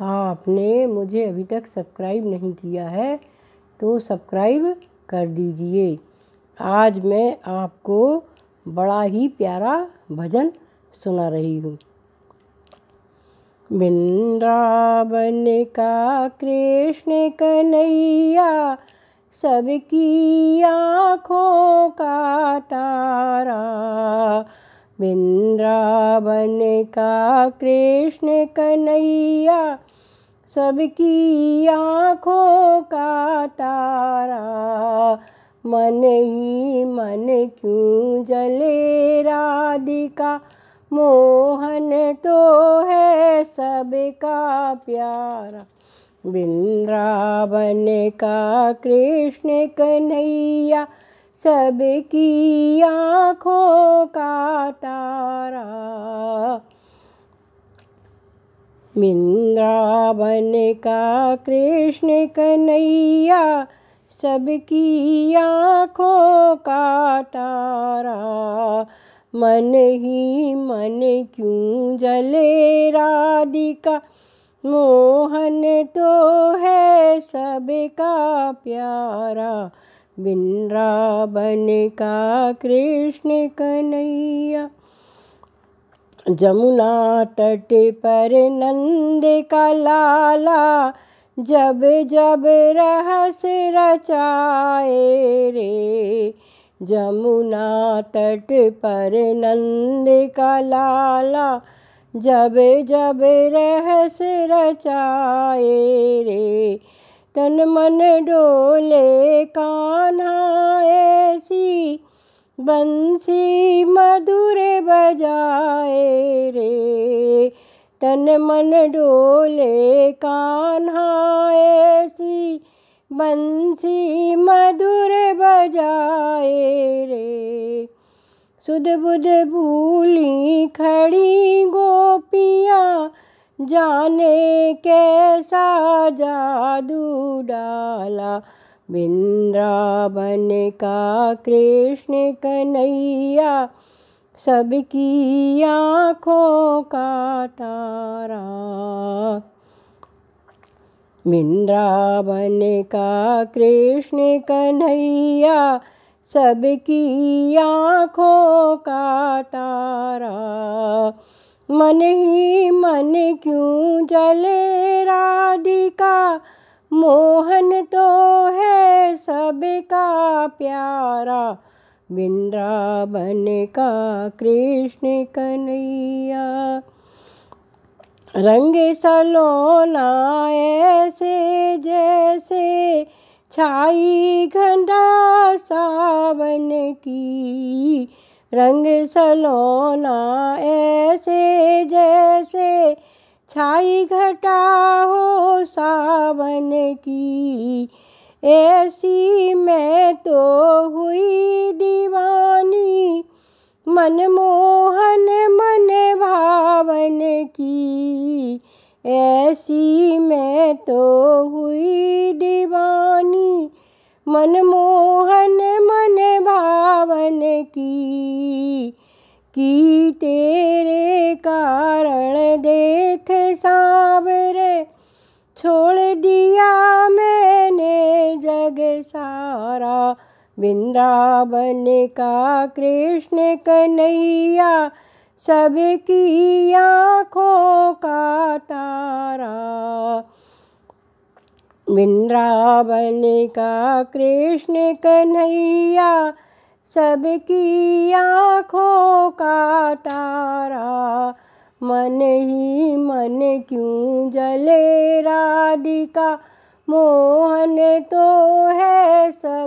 आपने मुझे अभी तक सब्सक्राइब नहीं किया है तो सब्सक्राइब कर दीजिए आज मैं आपको बड़ा ही प्यारा भजन सुना रही हूँ वृंदावन का कृष्ण कन्हैया सबकी आँखों का तारा वृंदावन का कृष्ण कन्हैया सबकी आँखों का तारा मन ही मन क्यों जले राधिका मोहन तो है सबका प्यारा वृंदावन का कृष्ण कन्हैया सबकी आँखों का तारा वृंदावन का कृष्ण कन्हैया सबकी आँखों का तारा मन ही मन क्यों जले राधिका मोहन तो है सबका प्यारा बिन्रावन का कृष्ण कन्हैया जमुना तट पर नंद का लाला जब जब रहस रचाए रे जमुना तट पर नंद का लाला जब जब रहस रचाए रे तन मन डोले काना ऐसी बंसी मधुर बजाए रे तन मन डोले काना ऐसी बंसी मधुर बजाए रे सुध बुध भूली खड़ी गोपियाँ जाने कैसा जादू डाला वृंदावन का कृष्ण कन्हैया सबकी आँखों का तारा वृंदावन का कृष्ण कन्हैया सबकी आँखों का तारा मन ही मन क्यों जले राधिका मोहन तो है सबका प्यारा वृंदावन का कृष्ण कन्हैया रंग सलोना ऐसे जैसे छाई घंटा सावन की रंग सलोना ऐसे जैसे छाई घटा हो सावन की ऐसी मैं तो हुई दीवानी मनमोहन मन भावन की ऐसी मैं तो हुई दीवानी मनमोहन की कि तेरे कारण देख सावरे छोड़ दिया मैंने जग सारा वृंदावन का कृष्ण कन्हैया सबकी आँखों का तारा वृंदावन का कृष्ण कन्हैया सबकी आँखों का तारा मन ही मन क्यों जले राधिका मोहन तो है सब